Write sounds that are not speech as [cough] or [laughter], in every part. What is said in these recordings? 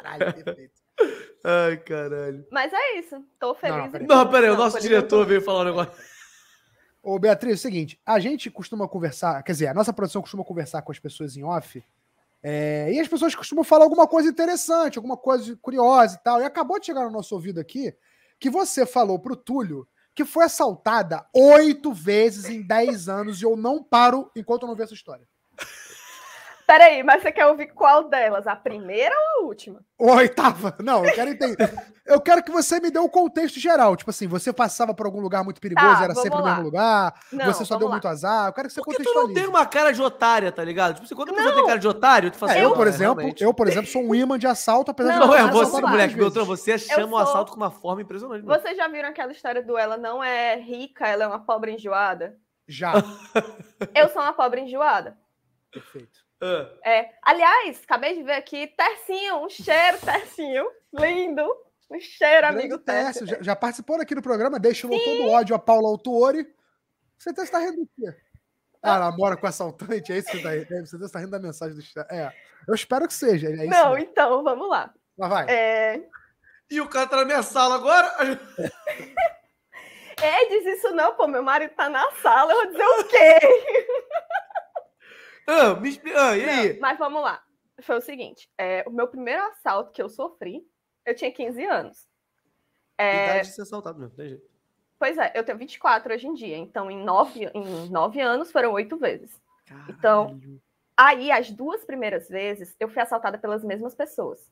Caralho, perfeito. [laughs] Ai, caralho. Mas é isso. Tô feliz. Não, peraí, não, peraí o nosso diretor veio falar um negócio. Ô, Beatriz, é o seguinte, a gente costuma conversar, quer dizer, a nossa produção costuma conversar com as pessoas em off, é, e as pessoas costumam falar alguma coisa interessante, alguma coisa curiosa e tal. E acabou de chegar no nosso ouvido aqui que você falou pro Túlio que foi assaltada oito vezes em dez anos e eu não paro enquanto eu não ver essa história. Peraí, mas você quer ouvir qual delas? A primeira ou a última? Ou a oitava? Não, eu quero entender. eu quero que você me dê o um contexto geral. Tipo assim, você passava por algum lugar muito perigoso, tá, era sempre lá. mesmo lugar, não, você só deu lá. muito azar. Eu quero que você Porque contextualize. tu não tem uma cara de otária, tá ligado? Tipo, assim, quando a pessoa não. tem cara de otário, tu fala é, assim, eu, por exemplo, eu, por exemplo, sou um imã de assalto, apesar não, de não é você, moleque, Beltrão, você chama sou... o assalto com uma forma impressionante. Vocês já viram aquela história do ela não é rica, ela é uma pobre enjoada? Já. eu sou uma pobre enjoada. Perfeito. Uh. É. Aliás, acabei de ver aqui, Tercinho, um cheiro, Tercinho. Lindo. Um cheiro, Grande amigo Tércio. Já, já, participou aqui do programa, deixou todo o ódio a Paula Autuori. Você está tá rindo do quê? Ah, ah mora com assaltante, é isso que você está rindo? É, você está rindo da mensagem do É, eu espero que seja. É não, então, vamos lá. vai. É... E o cara tá na minha sala agora? é, [laughs] diz isso não, pô, meu marido tá na sala, eu vou dizer o quê? [laughs] Ah, me ah, e aí? Não, mas vamos lá. Foi o seguinte: é, o meu primeiro assalto que eu sofri, eu tinha 15 anos. É... Idade de ser assaltado mesmo, tem jeito. Pois é, eu tenho 24 hoje em dia, então em 9, em 9 anos foram 8 vezes. Então, Caralho. Então, aí as duas primeiras vezes eu fui assaltada pelas mesmas pessoas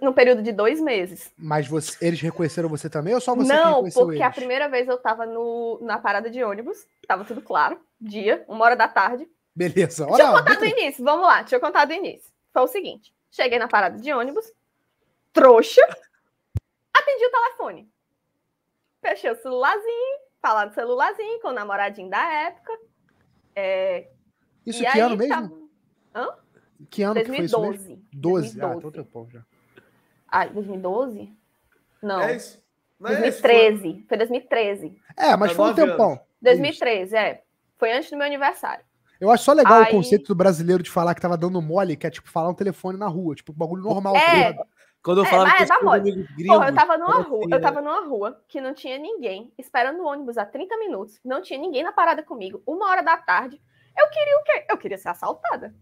no período de dois meses. Mas você, eles reconheceram você também ou só você Não, porque eles? a primeira vez eu tava no, na parada de ônibus, tava tudo claro, dia, uma hora da tarde. Beleza, olha Deixa eu contar do início, vamos lá, deixa eu contar do início. Foi o seguinte, cheguei na parada de ônibus, trouxa, atendi o telefone. Fechei o celularzinho, falar no celularzinho com o namoradinho da época. É... Isso e que aí, ano mesmo? Tava... Hã? Que ano 2012. que foi isso? 12. 2012. Ah, tá um pouco já. Ah, 2012? Não. É isso. Não 2013. É isso, foi... foi 2013. É, mas foi um tempão. Anos. 2013, é. Foi antes do meu aniversário. Eu acho só legal Aí... o conceito do brasileiro de falar que tava dando mole, que é tipo falar um telefone na rua, tipo um bagulho normal. Tá é, quando eu é, falava que é Porra, eu tava numa rua, assim, eu tava numa rua que não tinha ninguém, esperando o ônibus há 30 minutos, não tinha ninguém na parada comigo, uma hora da tarde. Eu queria o quê? Eu queria ser assaltada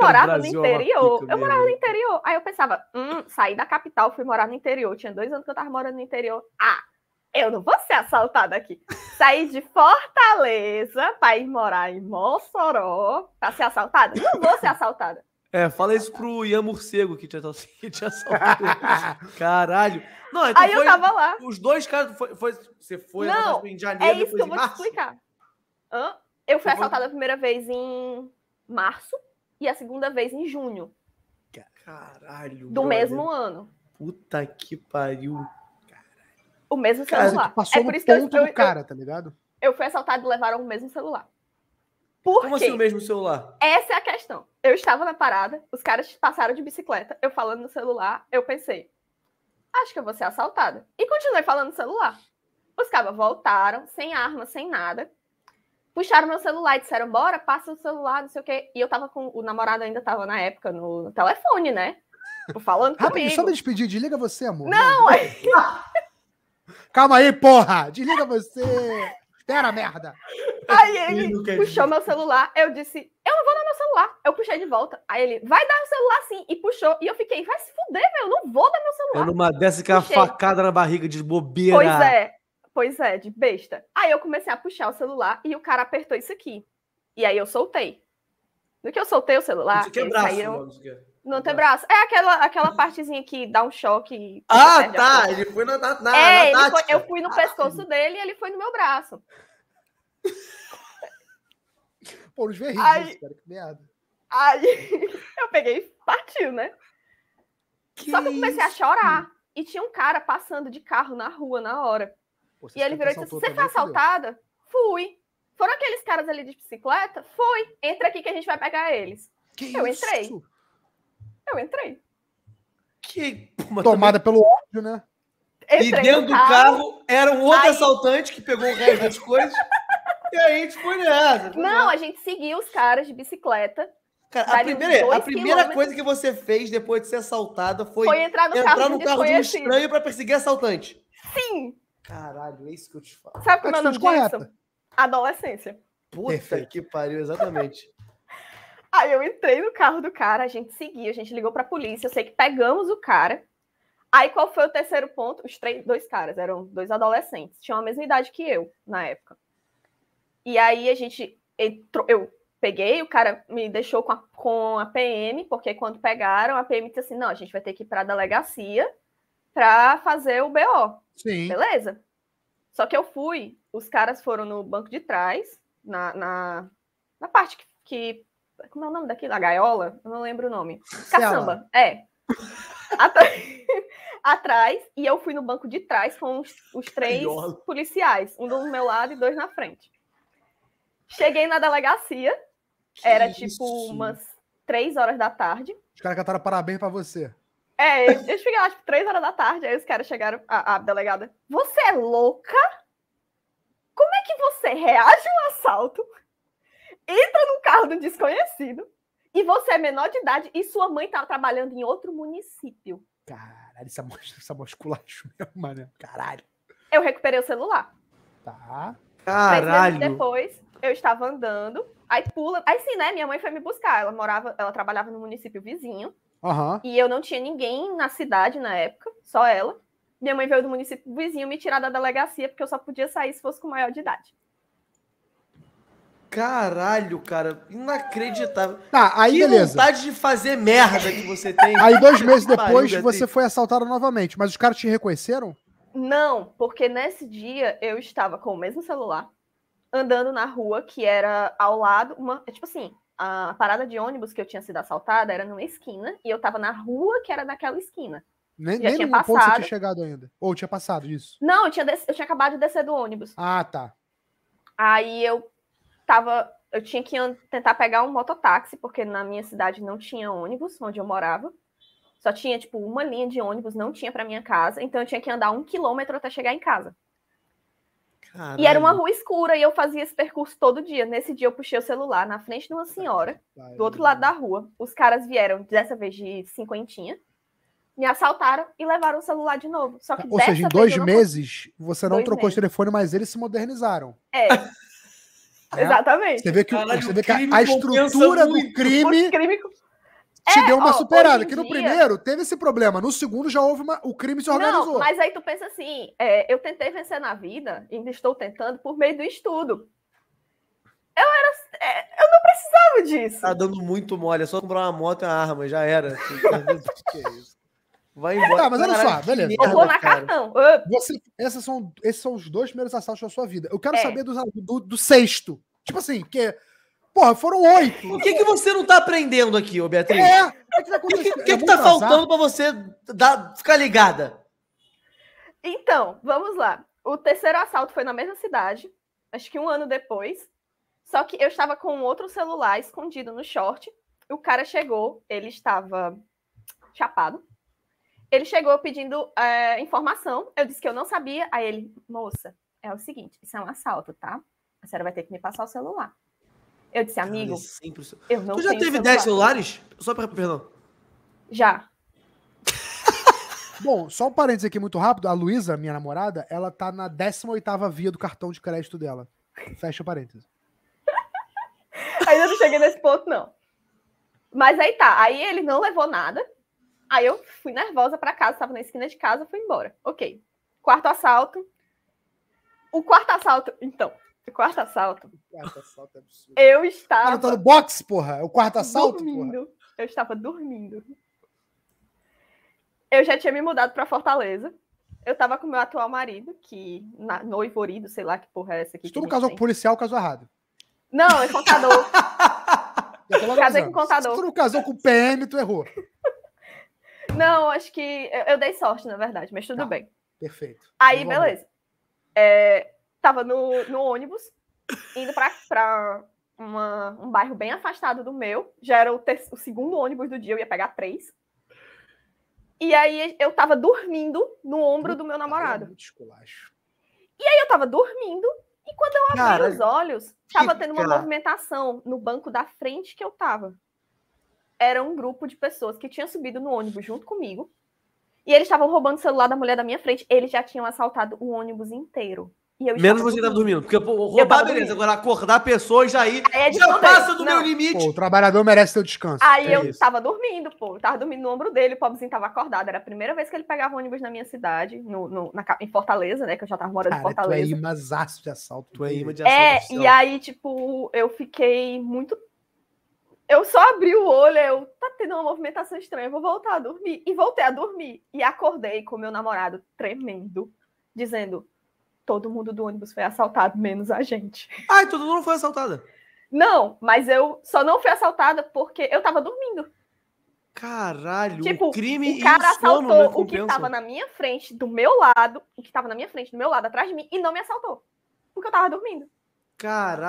morava no é interior. Eu morava no interior. Aí eu pensava, hum, saí da capital, fui morar no interior. Tinha dois anos que eu tava morando no interior. Ah, eu não vou ser assaltada aqui. Saí de Fortaleza para ir morar em Mossoró para ser assaltada? Não vou ser assaltada. É, fala isso pro Ian Morcego que tinha que te Caralho. Não, então Aí eu tava lá. Os dois caras. Foi, foi, você foi não, em janeiro. É isso que eu vou março. te explicar. Hã? Eu fui assaltada a primeira vez em março e a segunda vez em junho. Caralho. Do mesmo ano. Puta que pariu. Caralho. O mesmo cara, celular. Passou é por isso que eu, eu, cara, tá ligado? Eu fui assaltado e levaram o mesmo celular. Por Como quê? assim o mesmo celular? Essa é a questão. Eu estava na parada, os caras passaram de bicicleta, eu falando no celular, eu pensei, acho que eu vou ser assaltada. E continuei falando no celular. Os caras voltaram, sem arma, sem nada puxaram meu celular e disseram, bora, passa o celular, não sei o quê. E eu tava com. O namorado ainda tava na época no telefone, né? Tipo, falando Rápido, só me despedir, desliga você, amor. Não! É. Aí... [laughs] Calma aí, porra! Desliga você! Espera, merda! Aí ele puxou meu celular, eu disse, eu não vou dar meu celular. Eu puxei de volta. Aí ele, vai dar o celular sim. E puxou. E eu fiquei, vai se fuder, velho, eu não vou dar meu celular. É numa dessa que é uma facada na barriga de bobeira. Pois é. Pois é, de besta. Aí eu comecei a puxar o celular e o cara apertou isso aqui. E aí eu soltei. No que eu soltei o celular, isso aqui é braço, saíram... é. No antebraço. É aquela, aquela partezinha que dá um choque. Ah, tá. Ele foi na, na, é, na foi, eu fui no ah, pescoço dele e ele foi no meu braço. [laughs] Pô, os verrinhos, cara, que merda. Aí [laughs] eu peguei e partiu, né? Que Só que eu comecei isso? a chorar. E tinha um cara passando de carro na rua na hora e ele virou e disse: Você foi assaltada? Fui. Foram aqueles caras ali de bicicleta? fui Entra aqui que a gente vai pegar eles. Que eu isso? entrei. Eu entrei. Que [laughs] tomada também... pelo ódio, né? Entrei e dentro do carro, era um outro aí... assaltante que pegou o resto das coisas. e aí a gente foi nessa. Não, a gente seguiu os caras de bicicleta. Cara, a primeira, a primeira coisa que você fez depois de ser assaltada foi, foi entrar no entrar carro, no carro de um estranho para perseguir assaltante. Sim! Caralho, é isso que eu te falo. Sabe como é o nome disso? Adolescência. Puta Perfeito. que pariu, exatamente. [laughs] Aí eu entrei no carro do cara, a gente seguia, a gente ligou pra polícia, eu sei que pegamos o cara. Aí qual foi o terceiro ponto? Os três, dois caras, eram dois adolescentes, tinham a mesma idade que eu na época. E aí a gente entrou, eu peguei, o cara me deixou com a, com a PM, porque quando pegaram, a PM disse assim: não, a gente vai ter que ir para a delegacia para fazer o BO. Sim. Beleza. Só que eu fui, os caras foram no banco de trás, na, na, na parte que, que Como é o nome daquilo? A gaiola? Eu não lembro o nome. Caçamba. É. [laughs] [laughs] atrás, e eu fui no banco de trás com os, os três gaiola. policiais, um do meu lado e dois na frente. Cheguei na delegacia, que era tipo isso? tipo umas três horas da tarde. Os caras cantaram parabéns para você. É, eles chegaram lá, tipo, três horas da tarde, aí os caras chegaram, a, a delegada, você é louca? Como é que você reage a um assalto, entra no carro do desconhecido, e você é menor de idade, e sua mãe tá trabalhando em outro município? Caralho, essa, essa musculacho [laughs] mesmo, mano, caralho. Eu recuperei o celular. Tá. Caralho. depois, eu estava andando, aí pula, aí sim, né, minha mãe foi me buscar, ela morava, ela trabalhava no município vizinho, Uhum. E eu não tinha ninguém na cidade na época, só ela. Minha mãe veio do município vizinho me tirar da delegacia, porque eu só podia sair se fosse com maior de idade. Caralho, cara, inacreditável. Tá, aí que beleza. vontade de fazer merda que você tem. Aí dois [laughs] meses depois você foi assaltado novamente, mas os caras te reconheceram? Não, porque nesse dia eu estava com o mesmo celular, andando na rua que era ao lado, uma, é tipo assim, a parada de ônibus que eu tinha sido assaltada era numa esquina e eu tava na rua que era naquela esquina. Nem, Já nem tinha passado. ponto você tinha chegado ainda. Ou tinha passado isso? Não, eu tinha, eu tinha acabado de descer do ônibus. Ah, tá. Aí eu tava. Eu tinha que tentar pegar um mototáxi, porque na minha cidade não tinha ônibus onde eu morava. Só tinha, tipo, uma linha de ônibus, não tinha pra minha casa. Então eu tinha que andar um quilômetro até chegar em casa. Caralho. E era uma rua escura e eu fazia esse percurso todo dia. Nesse dia eu puxei o celular na frente de uma senhora, Caralho. do outro lado da rua. Os caras vieram, dessa vez de cinquentinha, me assaltaram e levaram o celular de novo. Só que Ou seja, em dois meses não... você não dois trocou meses. o telefone, mas eles se modernizaram. É. é. Exatamente. Você vê que, Caralho, você vê que a, a estrutura do crime. O crime te é, deu uma ó, superada. Que no dia... primeiro teve esse problema, no segundo já houve uma, o crime se organizou. Não, mas aí tu pensa assim: é, eu tentei vencer na vida, ainda estou tentando por meio do estudo. Eu era, é, eu não precisava disso. Tá dando muito mole, é só comprar uma moto e uma arma, já era. [laughs] que é isso? Vai embora. Tá, mas olha só, beleza. Eu vou na cartão. Você, essas são, esses são os dois primeiros assaltos da sua vida. Eu quero é. saber do, do, do sexto. Tipo assim, que Porra, foram oito. O que, que você não tá aprendendo aqui, ô Beatriz? É, o é que, tá que, que, é que tá faltando para você dar, ficar ligada? Então, vamos lá. O terceiro assalto foi na mesma cidade, acho que um ano depois. Só que eu estava com outro celular escondido no short. O cara chegou, ele estava chapado. Ele chegou pedindo é, informação. Eu disse que eu não sabia. Aí ele, moça, é o seguinte: isso é um assalto, tá? A senhora vai ter que me passar o celular. Eu disse, amigo, Cara, eu não Tu já teve celular. 10 celulares? Só para perdão. Já. [laughs] Bom, só um parênteses aqui muito rápido. A Luísa, minha namorada, ela tá na 18ª via do cartão de crédito dela. Fecha parênteses. [laughs] Ainda não cheguei nesse ponto, não. Mas aí tá. Aí ele não levou nada. Aí eu fui nervosa para casa, tava na esquina de casa, fui embora. Ok. Quarto assalto. O quarto assalto, então, [laughs] quarto assalto. O quarto assalto é absurdo. Eu estava. Cara, tá no box, porra. É o quarto assalto, dormindo. porra. Eu estava dormindo. Eu já tinha me mudado para Fortaleza. Eu estava com meu atual marido, que na, noivorido, sei lá que porra é essa aqui. Se tu não casou com policial, casou errado. Não, é contador. [laughs] Casei com contador. Se tu não casou com PM, tu errou. [laughs] não, acho que eu, eu, dei sorte, na verdade, mas tudo tá. bem. Perfeito. Aí, beleza. É, tava no, no ônibus, indo pra, pra uma, um bairro bem afastado do meu. Já era o, o segundo ônibus do dia, eu ia pegar três. E aí eu tava dormindo no ombro Puta, do meu namorado. E aí eu tava dormindo, e quando eu abri Cara, os olhos, tava tendo uma movimentação no banco da frente que eu tava. Era um grupo de pessoas que tinham subido no ônibus junto comigo. E eles estavam roubando o celular da mulher da minha frente. Eles já tinham assaltado o ônibus inteiro. Menos você estava dormindo. Porque roubar, beleza. Dormindo. Agora acordar pessoas aí, aí é já passa do né? não. meu limite. Pô, o trabalhador merece seu descanso. Aí é eu isso. tava dormindo, pô. Eu tava dormindo no ombro dele, o pobrezinho tava acordado. Era a primeira vez que ele pegava ônibus na minha cidade, no, no na, em Fortaleza, né? Que eu já tava morando Cara, em Fortaleza. Tu é imazaço de assalto. Tu é imã de assalto. É, e aí, tipo, eu fiquei muito. Eu só abri o olho, eu tá tendo uma movimentação estranha, eu vou voltar a dormir. E voltei a dormir. E acordei com meu namorado tremendo, dizendo todo mundo do ônibus foi assaltado, menos a gente. Ai, todo mundo foi assaltada. Não, mas eu só não fui assaltada porque eu tava dormindo. Caralho, tipo, o crime o cara assaltou sono, né, o que tava na minha frente, do meu lado, o que tava na minha frente, do meu lado, atrás de mim, e não me assaltou. Porque eu tava dormindo. Caralho.